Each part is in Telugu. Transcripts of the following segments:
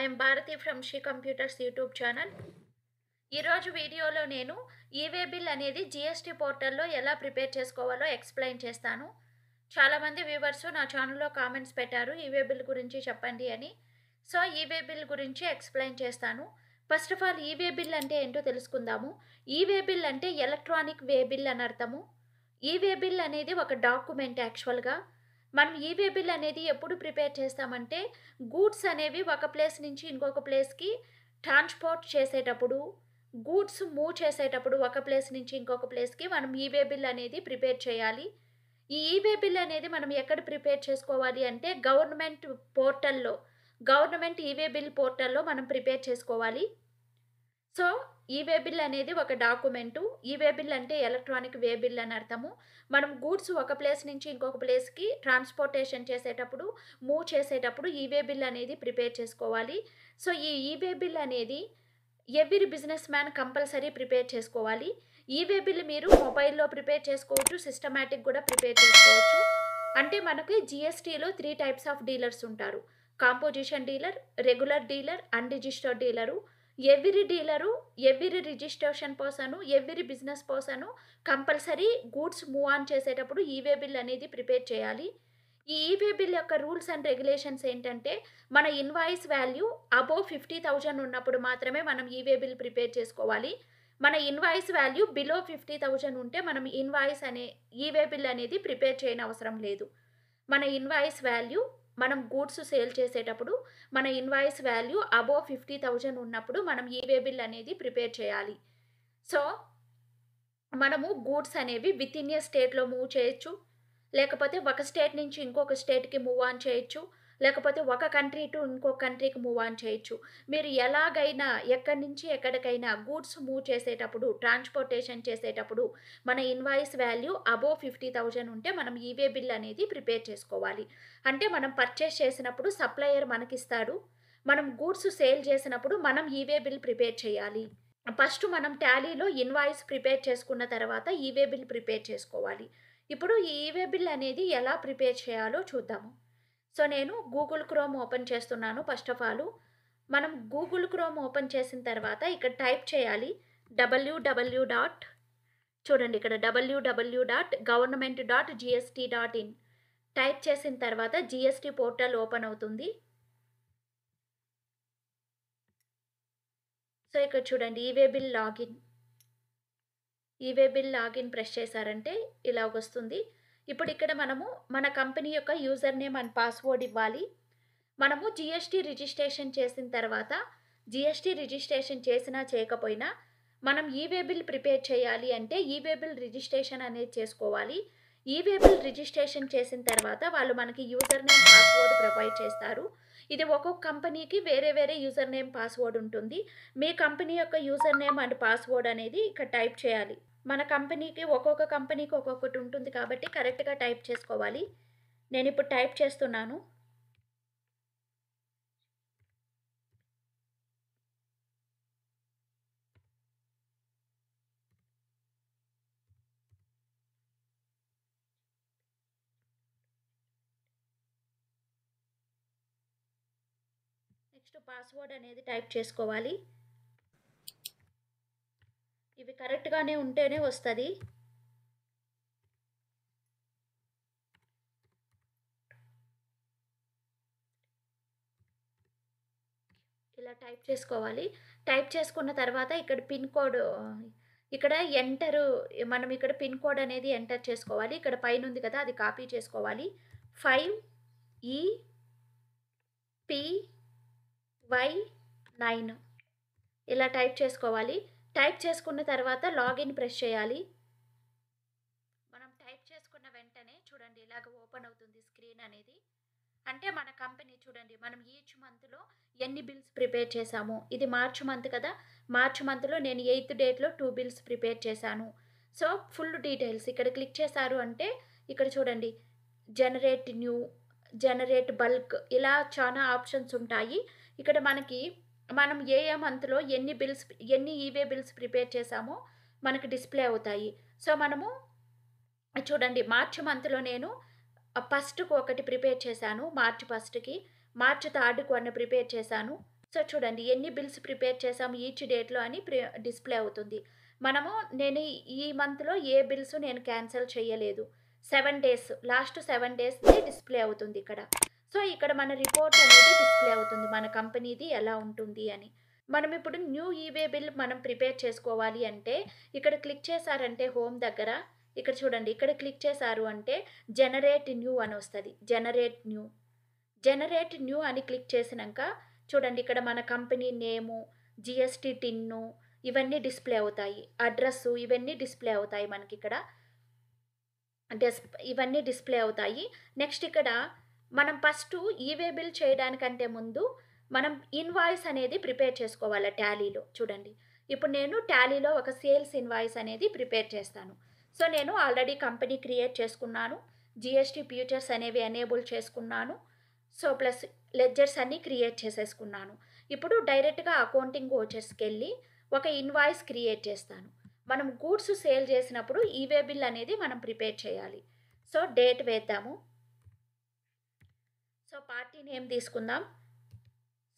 I'm Bharati from Sri computers YouTube channel ఈరోజు వీడియోలో నేను ఈవే బిల్ అనేది జిఎస్టీ పోర్టల్లో ఎలా ప్రిపేర్ చేసుకోవాలో ఎక్స్ప్లెయిన్ చేస్తాను చాలామంది వ్యూవర్స్ నా ఛానల్లో కామెంట్స్ పెట్టారు ఈవే బిల్ గురించి చెప్పండి అని సో ఈవే బిల్ గురించి ఎక్స్ప్లెయిన్ చేస్తాను first of all e way bill అంటే ఏంటో తెలుసుకుందాము ఈవే బిల్ అంటే ఎలక్ట్రానిక్ వే బిల్ అని అర్థము ఈవే బిల్ అనేది ఒక డాక్యుమెంట్ యాక్చువల్గా మనం ఈవే e బిల్ అనేది ఎప్పుడు ప్రిపేర్ చేస్తామంటే గూడ్స్ అనేవి ఒక ప్లేస్ నుంచి ఇంకొక ప్లేస్కి ట్రాన్స్పోర్ట్ చేసేటప్పుడు గూడ్స్ మూవ్ చేసేటప్పుడు ఒక ప్లేస్ నుంచి ఇంకొక ప్లేస్కి మనం ఈవే e బిల్ అనేది ప్రిపేర్ చేయాలి ఈ ఈవే e బిల్ అనేది మనం ఎక్కడ ప్రిపేర్ చేసుకోవాలి అంటే గవర్నమెంట్ పోర్టల్లో గవర్నమెంట్ ఈవే బిల్ పోర్టల్లో మనం ప్రిపేర్ చేసుకోవాలి సో ఈ వే బిల్ అనేది ఒక డాక్యుమెంటు ఈ వే బిల్ అంటే ఎలక్ట్రానిక్ వే బిల్ అని అర్థము మనం గూడ్స్ ఒక ప్లేస్ నుంచి ఇంకొక ప్లేస్కి ట్రాన్స్పోర్టేషన్ చేసేటప్పుడు మూవ్ చేసేటప్పుడు ఈ వే బిల్ అనేది ప్రిపేర్ చేసుకోవాలి సో ఈ ఈ వే బిల్ అనేది every business man compulsory prepare చేసుకోవాలి ఈ వే బిల్ మీరు మొబైల్లో ప్రిపేర్ చేసుకోవచ్చు సిస్టమేటిక్ కూడా ప్రిపేర్ చేసుకోవచ్చు అంటే మనకి జిఎస్టీలో త్రీ టైప్స్ ఆఫ్ డీలర్స్ ఉంటారు composition dealer regular dealer unregistered dealer ఎవరి డీలరు ఎవరి రిజిస్ట్రేషన్ పర్సను ఎవరి business person compulsory goods move on చేసేటప్పుడు ఈవే బిల్ అనేది ప్రిపేర్ చేయాలి ఈ ఈవే బిల్ యొక్క రూల్స్ అండ్ రెగ్యులేషన్స్ ఏంటంటే మన invoice value above fifty thousand ఉన్నప్పుడు మాత్రమే మనం ఈవే బిల్ ప్రిపేర్ చేసుకోవాలి మన invoice value below fifty thousand ఉంటే మనం ఇన్వాయిస్ అనే ఈవే బిల్ అనేది ప్రిపేర్ చేయని అవసరం లేదు మన ఇన్వాయిస్ వాల్యూ మనం గూడ్స్ సేల్ చేసేటప్పుడు మన invoice value above fifty thousand ఉన్నప్పుడు మనం ఈవే బిల్ అనేది ప్రిపేర్ చేయాలి సో మనము గూడ్స్ అనేవి విత్ ఇన్ ఏ స్టేట్లో మూవ్ చేయొచ్చు లేకపోతే ఒక స్టేట్ నుంచి ఇంకొక స్టేట్కి మూవ్ ఆన్ చేయొచ్చు లేకపోతే ఒక కంట్రీ టు ఇంకో కంట్రీకి మూవ్ ఆన్ చేయొచ్చు మీరు ఎలాగైనా ఎక్కడి నుంచి ఎక్కడికైనా గూడ్స్ మూవ్ చేసేటప్పుడు ట్రాన్స్పోర్టేషన్ చేసేటప్పుడు మన invoice value above fifty thousand ఉంటే మనం ఈవే బిల్ అనేది ప్రిపేర్ చేసుకోవాలి అంటే మనం పర్చేస్ చేసినప్పుడు సప్లయర్ మనకిస్తాడు మనం గూడ్స్ సేల్ చేసినప్పుడు మనం ఈవే బిల్ ప్రిపేర్ చేయాలి ఫస్ట్ మనం టాలీలో ఇన్వాయిస్ ప్రిపేర్ చేసుకున్న తర్వాత ఈవే బిల్ ప్రిపేర్ చేసుకోవాలి ఇప్పుడు ఈ ఈవే బిల్ అనేది ఎలా ప్రిపేర్ చేయాలో చూద్దాము సో నేను గూగుల్ క్రోమ్ ఓపెన్ చేస్తున్నాను ఫస్ట్ ఆఫ్ ఆల్ మనం గూగుల్ క్రోమ్ ఓపెన్ చేసిన తర్వాత ఇక్కడ టైప్ చేయాలి డబ్ల్యూడబ్ల్యూ డాట్ చూడండి ఇక్కడ W W dot government dot GST dot in type చేసిన తర్వాత జిఎస్టీ పోర్టల్ ఓపెన్ అవుతుంది సో ఇక్కడ చూడండి e way bill login e way bill login press చేశారంటే ఇలా వస్తుంది ఇప్పుడు ఇక్కడ మనము మన కంపెనీ యొక్క యూజర్ నేమ్ అండ్ పాస్వర్డ్ ఇవ్వాలి మనము జిఎస్టీ రిజిస్ట్రేషన్ చేసిన తర్వాత జిఎస్టీ రిజిస్ట్రేషన్ చేసినా చేయకపోయినా మనం ఈవేబిల్ ప్రిపేర్ చేయాలి అంటే ఈవే రిజిస్ట్రేషన్ అనేది చేసుకోవాలి ఈవేబిల్ రిజిస్ట్రేషన్ చేసిన తర్వాత వాళ్ళు మనకి యూజర్ నేమ్ పాస్వర్డ్ ప్రొవైడ్ చేస్తారు ఇది ఒక్కొక్క కంపెనీకి వేరే వేరే యూజర్ నేమ్ పాస్వర్డ్ ఉంటుంది మీ కంపెనీ యొక్క యూజర్ నేమ్ అండ్ పాస్వర్డ్ అనేది ఇక్కడ టైప్ చేయాలి మన కంపెనీకి ఒక్కొక్క కంపెనీకి ఒక్కొక్కటి ఉంటుంది కాబట్టి కరెక్ట్గా టైప్ చేసుకోవాలి నేను ఇప్పుడు టైప్ చేస్తున్నాను నెక్స్ట్ పాస్వర్డ్ అనేది టైప్ చేసుకోవాలి ఇవి కరెక్ట్గానే ఉంటేనే వస్తుంది ఇలా టైప్ చేసుకోవాలి టైప్ చేసుకున్న తర్వాత ఇక్కడ పిన్ కోడ్ ఇక్కడ ఎంటర్ మనం ఇక్కడ పిన్ కోడ్ అనేది ఎంటర్ చేసుకోవాలి ఇక్కడ పైన ఉంది కదా అది కాపీ చేసుకోవాలి five E P Y nine ఇలా టైప్ చేసుకోవాలి టైప్ చేసుకున్న తర్వాత లాగిన్ ప్రెస్ చేయాలి మనం టైప్ చేసుకున్న వెంటనే చూడండి ఇలాగ ఓపెన్ అవుతుంది స్క్రీన్ అనేది అంటే మన కంపెనీ చూడండి మనం ఈచ్ మంత్లో ఎన్ని బిల్స్ ప్రిపేర్ చేశాము ఇది మార్చ్ మంత్ కదా మార్చ్ మంత్లో నేను ఎయిత్ డేట్లో టూ బిల్స్ ప్రిపేర్ చేశాను సో ఫుల్ డీటెయిల్స్ ఇక్కడ క్లిక్ చేశారు అంటే ఇక్కడ చూడండి జనరేట్ న్యూ జనరేట్ బల్క్ ఇలా చాలా ఆప్షన్స్ ఉంటాయి ఇక్కడ మనకి మనం ఏ ఏ మంత్లో ఎన్ని బిల్స్ ఎన్ని ఈవే బిల్స్ ప్రిపేర్ చేశామో మనకు డిస్ప్లే అవుతాయి సో మనము చూడండి మార్చి మంత్లో నేను ఫస్ట్కు ఒకటి ప్రిపేర్ చేశాను మార్చి ఫస్ట్కి మార్చ్ థర్డ్కు అన్ని ప్రిపేర్ చేశాను సో చూడండి ఎన్ని బిల్స్ ప్రిపేర్ చేసాము ఈచ్ డేట్లో అని డిస్ప్లే అవుతుంది మనము నేను ఈ మంత్లో ఏ బిల్స్ నేను క్యాన్సిల్ చేయలేదు సెవెన్ డేస్ లాస్ట్ సెవెన్ డేస్ది డిస్ప్లే అవుతుంది ఇక్కడ సో ఇక్కడ మన రిపోర్ట్ అనేది డిస్ప్లే అవుతుంది మన కంపెనీది ఎలా ఉంటుంది అని మనం ఇప్పుడు న్యూ ఈవే బిల్ మనం ప్రిపేర్ చేసుకోవాలి అంటే ఇక్కడ క్లిక్ చేశారంటే హోమ్ దగ్గర ఇక్కడ చూడండి ఇక్కడ క్లిక్ చేశారు అంటే జనరేట్ న్యూ అని వస్తుంది జనరేట్ న్యూ జనరేట్ న్యూ అని క్లిక్ చేసినాక చూడండి ఇక్కడ మన కంపెనీ నేము జిఎస్టి టిన్ను ఇవన్నీ డిస్ప్లే అవుతాయి అడ్రస్ ఇవన్నీ డిస్ప్లే అవుతాయి మనకి ఇక్కడ డెస్ ఇవన్నీ డిస్ప్లే అవుతాయి నెక్స్ట్ ఇక్కడ మనం ఫస్ట్ ఈవే బిల్ చేయడానికంటే ముందు మనం ఇన్వాయిస్ అనేది ప్రిపేర్ చేసుకోవాలి ట్యాలీలో చూడండి ఇప్పుడు నేను ట్యాలీలో ఒక సేల్స్ ఇన్వాయిస్ అనేది ప్రిపేర్ చేస్తాను సో నేను ఆల్రెడీ కంపెనీ క్రియేట్ చేసుకున్నాను జిఎస్టీ ఫ్యూచర్స్ అనేవి ఎనేబుల్ చేసుకున్నాను సో ప్లస్ లెడ్జర్స్ అన్నీ క్రియేట్ చేసేసుకున్నాను ఇప్పుడు డైరెక్ట్గా అకౌంటింగ్ ఓచర్స్కి వెళ్ళి ఒక ఇన్వాయిస్ క్రియేట్ చేస్తాను మనం గూడ్స్ సేల్ చేసినప్పుడు ఈవే బిల్ అనేది మనం ప్రిపేర్ చేయాలి సో డేట్ వేద్దాము సో పార్టీ నేమ్ తీసుకుందాం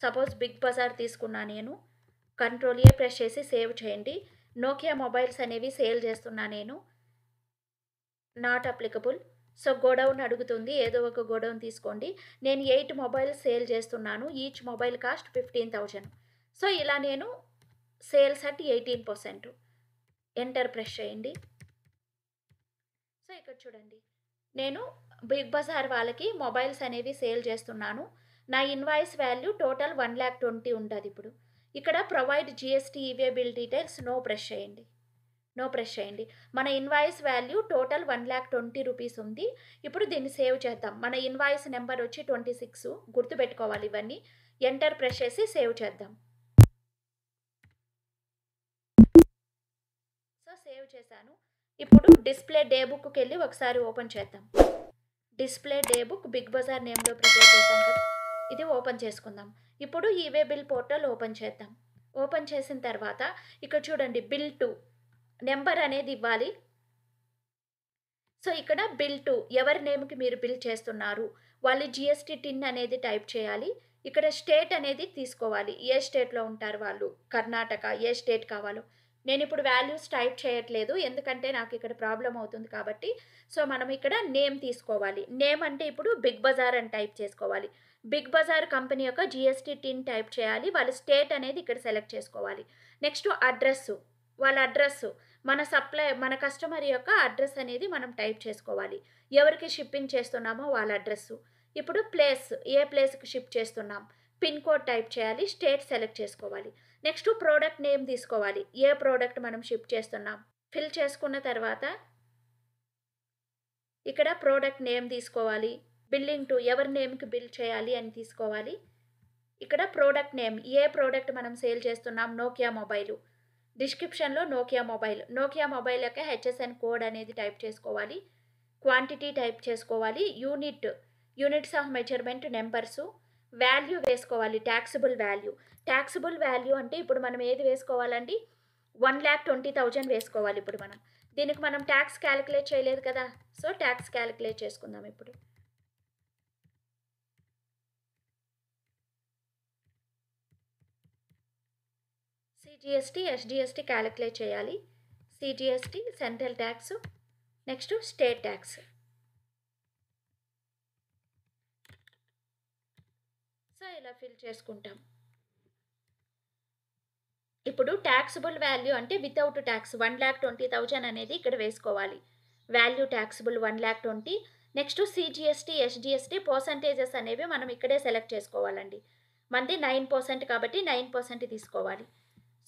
సపోజ్ బిగ్ బజార్ తీసుకున్నా నేను కంట్రోల్ ఏ ప్రెస్ చేసి సేవ్ చేయండి నోకియా మొబైల్స్ అనేవి సేల్ చేస్తున్నా నేను నాట్ అప్లికబుల్ సో గోడౌన్ అడుగుతుంది ఏదో ఒక గోడౌన్ తీసుకోండి నేను ఎయిట్ మొబైల్స్ సేల్ చేస్తున్నాను each mobile cost fifteen thousand so ఇలా నేను sales at eighteen percent enter press చేయండి సో ఇక్కడ చూడండి నేను బిగ్ బజార్ వాళ్ళకి మొబైల్స్ అనేవి సేల్ చేస్తున్నాను నా invoice value total one lakh twenty ఉంటుంది ఇప్పుడు ఇక్కడ provide GST e way bill details no press చేయండి నో ప్రెస్ చేయండి మన invoice value total one lakh twenty rupees ఉంది ఇప్పుడు దీన్ని సేవ్ చేద్దాం మన ఇన్వాయిస్ నెంబర్ వచ్చి ట్వంటీ సిక్స్ గుర్తుపెట్టుకోవాలి ఇవన్నీ ఎంటర్ ప్రెస్ చేసి సేవ్ చేద్దాం సో సేవ్ చేశాను ఇప్పుడు డిస్ప్లే డే బుక్కి వెళ్ళి ఒకసారి ఓపెన్ చేద్దాం display day book Big Bazaar నేమ్లో ప్రిపేర్ చేశాం కదా ఇది ఓపెన్ చేసుకుందాం ఇప్పుడు ఈవే బిల్ పోర్టల్ ఓపెన్ చేద్దాం ఓపెన్ చేసిన తర్వాత ఇక్కడ చూడండి బిల్ టూ నెంబర్ అనేది ఇవ్వాలి సో ఇక్కడ బిల్ టూ ఎవరి నేమ్కి మీరు బిల్ చేస్తున్నారు వాళ్ళు జిఎస్టీ టిన్ అనేది టైప్ చేయాలి ఇక్కడ స్టేట్ అనేది తీసుకోవాలి ఏ స్టేట్లో ఉంటారు వాళ్ళు కర్ణాటక ఏ స్టేట్ కావాలో నేను ఇప్పుడు వాల్యూస్ టైప్ చేయట్లేదు ఎందుకంటే నాకు ఇక్కడ ప్రాబ్లం అవుతుంది కాబట్టి సో మనం ఇక్కడ నేమ్ తీసుకోవాలి నేమ్ అంటే ఇప్పుడు బిగ్ బజార్ అని టైప్ చేసుకోవాలి బిగ్ బజార్ కంపెనీ యొక్క జిఎస్టీ టిన్ టైప్ చేయాలి వాళ్ళ స్టేట్ అనేది ఇక్కడ సెలెక్ట్ చేసుకోవాలి నెక్స్ట్ అడ్రస్సు వాళ్ళ అడ్రస్సు మన సప్లై మన కస్టమర్ యొక్క అడ్రస్ అనేది మనం టైప్ చేసుకోవాలి ఎవరికి షిప్పింగ్ చేస్తున్నామో వాళ్ళ అడ్రస్సు ఇప్పుడు ప్లేస్ ఏ ప్లేస్కి షిప్ చేస్తున్నాం పిన్ కోడ్ టైప్ చేయాలి స్టేట్ సెలెక్ట్ చేసుకోవాలి నెక్స్ట్ ప్రోడక్ట్ నేమ్ తీసుకోవాలి ఏ ప్రోడక్ట్ మనం షిప్ చేస్తున్నాం ఫిల్ చేసుకున్న తర్వాత ఇక్కడ ప్రోడక్ట్ నేమ్ తీసుకోవాలి బిల్లింగ్ టు ఎవరి నేమ్కి బిల్ చేయాలి అని తీసుకోవాలి ఇక్కడ ప్రోడక్ట్ నేమ్ ఏ ప్రోడక్ట్ మనం సేల్ చేస్తున్నాం నోకియా మొబైల్ డిస్క్రిప్షన్లో నోకియా మొబైల్ నోకియా మొబైల్ యొక్క హెచ్ఎస్ఎన్ కోడ్ అనేది టైప్ చేసుకోవాలి క్వాంటిటీ టైప్ చేసుకోవాలి unit units of measurement numbers value వేసుకోవాలి ట్యాక్సిబుల్ వాల్యూ ట్యాక్సిబుల్ వాల్యూ అంటే ఇప్పుడు మనం ఏది వేసుకోవాలండి వన్ ల్యాక్ ట్వంటీ థౌజండ్ వేసుకోవాలి ఇప్పుడు మనం దీనికి మనం ట్యాక్స్ క్యాలిక్యులేట్ చేయలేదు కదా సో ట్యాక్స్ క్యాలిక్యులేట్ చేసుకుందాం ఇప్పుడు సిజిఎస్టీ ఎస్జిఎస్టీ క్యాలిక్యులేట్ చేయాలి CGST central tax next state tax so ఇలా ఫిల్ చేసుకుంటాం ఇప్పుడు ట్యాక్సిబుల్ వాల్యూ అంటే without tax one lakh twenty thousand అనేది ఇక్కడ వేసుకోవాలి value taxable one lakh twenty next CGST SGST percentages అనేవి మనం ఇక్కడే సెలెక్ట్ చేసుకోవాలండి మనది నైన్ పర్సెంట్ కాబట్టి నైన్ పర్సెంట్ తీసుకోవాలి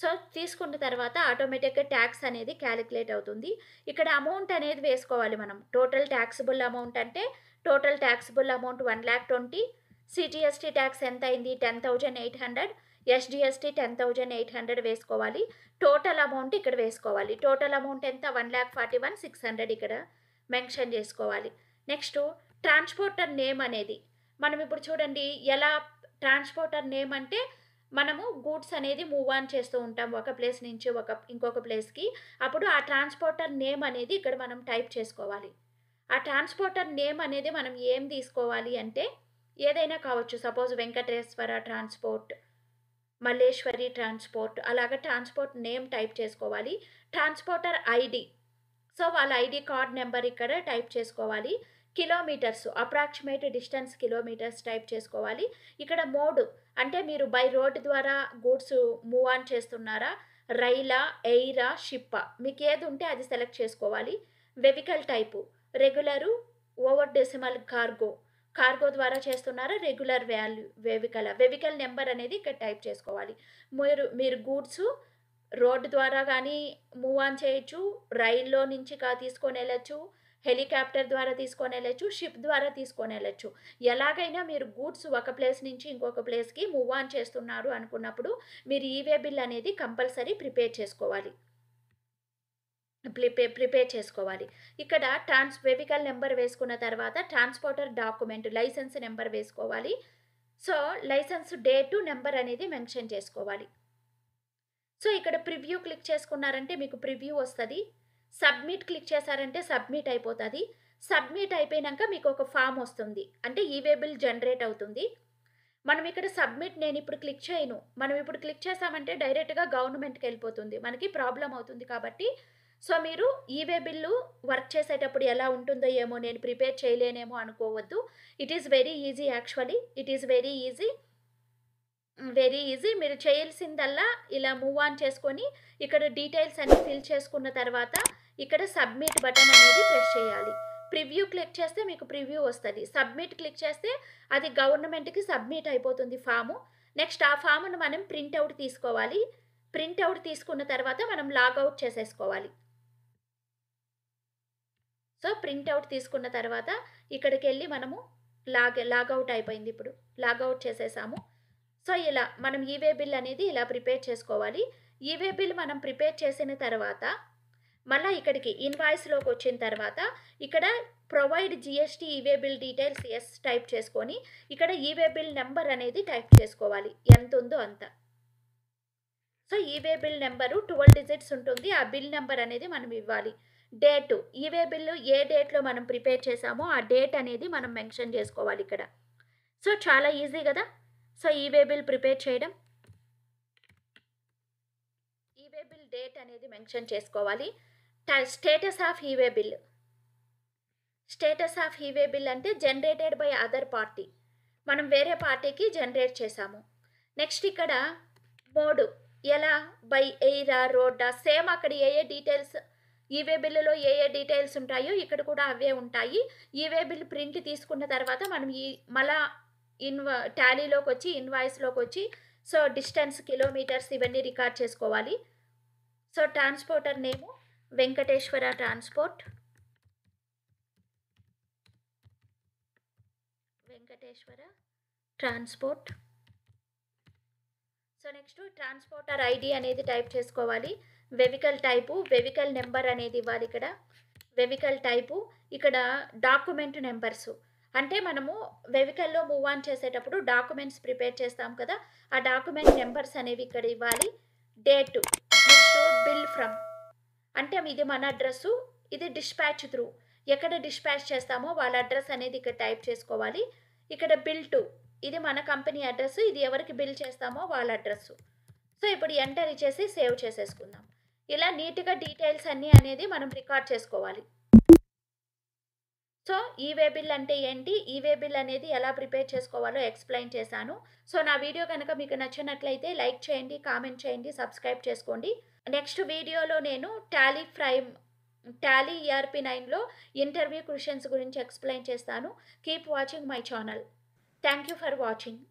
సో తీసుకున్న తర్వాత ఆటోమేటిక్గా ట్యాక్స్ అనేది క్యాలిక్యులేట్ అవుతుంది ఇక్కడ అమౌంట్ అనేది వేసుకోవాలి మనం టోటల్ ట్యాక్సిబుల్ అమౌంట్ అంటే total taxable amount one lakh twenty CGST tax ఎంత అయింది ten thousand eight hundred SGST ten thousand eight hundred వేసుకోవాలి టోటల్ అమౌంట్ ఇక్కడ వేసుకోవాలి టోటల్ అమౌంట్ ఎంత one lakh forty one six hundred ఇక్కడ మెన్షన్ చేసుకోవాలి నెక్స్ట్ ట్రాన్స్పోర్టర్ నేమ్ అనేది మనం ఇప్పుడు చూడండి ఎలా ట్రాన్స్పోర్టర్ నేమ్ అంటే మనము గూడ్స్ అనేది మూవ్ ఆన్ చేస్తూ ఉంటాం ఒక ప్లేస్ నుంచి ఒక ఇంకొక ప్లేస్కి అప్పుడు ఆ ట్రాన్స్పోర్టర్ నేమ్ అనేది ఇక్కడ మనం టైప్ చేసుకోవాలి ఆ ట్రాన్స్పోర్టర్ నేమ్ అనేది మనం ఏం తీసుకోవాలి అంటే ఏదైనా కావచ్చు suppose Venkateswara transport Malleswari transport అలాగే ట్రాన్స్పోర్ట్ నేమ్ టైప్ చేసుకోవాలి ట్రాన్స్పోర్టర్ ఐడి సో వాళ్ళ ఐడి కార్డ్ నెంబర్ ఇక్కడ టైప్ చేసుకోవాలి kilometres approximate distance kilometres type చేసుకోవాలి ఇక్కడ మోడ్ అంటే మీరు బై రోడ్ ద్వారా గూడ్స్ మూవ్ ఆన్ చేస్తున్నారా రైలా ఎయిరా షిప్పా మీకు ఏది ఉంటే అది సెలెక్ట్ చేసుకోవాలి vehicle type regular over decimal cargo cargo ద్వారా చేస్తున్నారా రెగ్యులర్ వ్యాల్యూ వెవికల వెవికల్ నెంబర్ అనేది ఇక్కడ టైప్ చేసుకోవాలి మీరు మీరు గూడ్స్ రోడ్డు ద్వారా కానీ మూవ్ ఆన్ చేయొచ్చు రైల్లో నుంచి కా తీసుకొని వెళ్ళచ్చు హెలికాప్టర్ ద్వారా తీసుకొని వెళ్ళచ్చు షిప్ ద్వారా తీసుకొని వెళ్ళచ్చు ఎలాగైనా మీరు గూడ్స్ ఒక ప్లేస్ నుంచి ఇంకొక ప్లేస్కి మూవ్ ఆన్ చేస్తున్నారు అనుకున్నప్పుడు మీరు ఈవే బిల్ అనేది కంపల్సరీ ప్రిపేర్ చేసుకోవాలి ప్రిపే ప్రిపేర్ చేసుకోవాలి ఇక్కడ ట్రాన్స్ వెహికల్ నెంబర్ వేసుకున్న తర్వాత ట్రాన్స్పోర్టర్ డాక్యుమెంట్ లైసెన్స్ నెంబర్ వేసుకోవాలి సో లైసెన్స్ డేటు నెంబర్ అనేది మెన్షన్ చేసుకోవాలి సో ఇక్కడ ప్రివ్యూ క్లిక్ చేసుకున్నారంటే మీకు ప్రివ్యూ వస్తుంది సబ్మిట్ క్లిక్ చేశారంటే సబ్మిట్ అయిపోతుంది సబ్మిట్ అయిపోయాక మీకు ఒక ఫామ్ వస్తుంది అంటే ఈవేబుల్ జనరేట్ అవుతుంది మనం ఇక్కడ సబ్మిట్ నేను ఇప్పుడు క్లిక్ చేయను మనం ఇప్పుడు క్లిక్ చేసామంటే డైరెక్ట్గా గవర్నమెంట్కి వెళ్ళిపోతుంది మనకి ప్రాబ్లం అవుతుంది కాబట్టి సో మీరు ఈవే బిల్లు వర్క్ చేసేటప్పుడు ఎలా ఉంటుందో ఏమో నేను ప్రిపేర్ చేయలేనేమో అనుకోవద్దు it is very easy actually it is very easy very easy మీరు చేయాల్సిందల్లా ఇలా మూవ్ ఆన్ చేసుకొని ఇక్కడ డీటెయిల్స్ అన్ని ఫిల్ చేసుకున్న తర్వాత ఇక్కడ సబ్మిట్ బటన్ అనేది ప్రెస్ చేయాలి ప్రివ్యూ క్లిక్ చేస్తే మీకు ప్రివ్యూ వస్తుంది సబ్మిట్ క్లిక్ చేస్తే అది గవర్నమెంట్కి సబ్మిట్ అయిపోతుంది ఫాము నెక్స్ట్ ఆ ఫామ్ను మనం ప్రింట్అవుట్ తీసుకోవాలి ప్రింట్అవుట్ తీసుకున్న తర్వాత మనం లాగ్అవుట్ చేసేసుకోవాలి సో ప్రింట్అవుట్ తీసుకున్న తర్వాత ఇక్కడికి వెళ్ళి మనము లాగ్ లాగౌట్ అయిపోయింది ఇప్పుడు లాగౌట్ చేసేసాము సో ఇలా మనం ఈవే బిల్ అనేది ఇలా ప్రిపేర్ చేసుకోవాలి ఈవే బిల్ మనం ప్రిపేర్ చేసిన తర్వాత మళ్ళీ ఇక్కడికి ఇన్వాయిస్లోకి వచ్చిన తర్వాత ఇక్కడ provide GST e way bill details yes type చేసుకొని ఇక్కడ ఈవే బిల్ నెంబర్ అనేది టైప్ చేసుకోవాలి ఎంత ఉందో అంత so e way bill number twelve digits ఉంటుంది ఆ బిల్ నెంబర్ అనేది మనం ఇవ్వాలి డేటు ఈవే బిల్లు ఏ డేట్లో మనం ప్రిపేర్ చేసామో ఆ డేట్ అనేది మనం మెన్షన్ చేసుకోవాలి ఇక్కడ సో చాలా ఈజీ కదా సో ఈవే బిల్ ప్రిపేర్ చేయడం ఈవే బిల్ డేట్ అనేది మెన్షన్ చేసుకోవాలి status of e way bill status of e way bill అంటే జనరేటెడ్ బై అదర్ పార్టీ మనం వేరే పార్టీకి జనరేట్ చేసాము నెక్స్ట్ ఇక్కడ మోడు ఎలా బై ఎయిరా రోడ్డా సేమ్ అక్కడ ఏ ఏ డీటెయిల్స్ ఈవే బిల్లులో ఏ ఏ డీటెయిల్స్ ఉంటాయో ఇక్కడ కూడా అవే ఉంటాయి ఈవే బిల్ ప్రింట్ తీసుకున్న తర్వాత మనం ఈ మళ్ళా ఇన్వ టాలీలోకి వచ్చి ఇన్వాయిస్లోకి వచ్చి సో డిస్టెన్స్ కిలోమీటర్స్ ఇవన్నీ రికార్డ్ చేసుకోవాలి so transporter name Venkateswara transport Venkateswara transport so next transporter ID అనేది టైప్ చేసుకోవాలి వెవికల్ టైపు వెవికల్ నెంబర్ అనేది ఇవ్వాలి ఇక్కడ వెవికల్ టైపు ఇక్కడ డాక్యుమెంట్ నెంబర్సు అంటే మనము వెవికల్లో మూవ్ ఆన్ చేసేటప్పుడు డాక్యుమెంట్స్ ప్రిపేర్ చేస్తాం కదా ఆ డాక్యుమెంట్ నెంబర్స్ అనేవి ఇక్కడ ఇవ్వాలి డేటు బిల్ ఫ్రమ్ అంటే ఇది మన అడ్రస్సు ఇది డిస్పాచ్ త్రూ ఎక్కడ డిస్పాచ్ చేస్తామో వాళ్ళ అడ్రస్ అనేది ఇక్కడ టైప్ చేసుకోవాలి ఇక్కడ బిల్ టు ఇది మన కంపెనీ అడ్రస్ ఇది ఎవరికి బిల్ చేస్తామో వాళ్ళ అడ్రస్సు సో ఇప్పుడు ఎంటర్ ఇచ్చేసి సేవ్ చేసేసుకుందాం ఇలా నీట్గా డీటెయిల్స్ అన్నీ అనేది మనం రికార్డ్ చేసుకోవాలి సో ఈవే బిల్ అంటే ఏంటి ఈవే బిల్ అనేది ఎలా ప్రిపేర్ చేసుకోవాలో ఎక్స్ప్లెయిన్ చేశాను సో నా వీడియో కనుక మీకు నచ్చినట్లయితే లైక్ చేయండి కామెంట్ చేయండి సబ్స్క్రైబ్ చేసుకోండి నెక్స్ట్ వీడియోలో నేను Tally prime Tally ERP e నైన్లో ఇంటర్వ్యూ క్వశ్చన్స్ గురించి ఎక్స్ప్లెయిన్ చేస్తాను keep watching my channel thank you for watching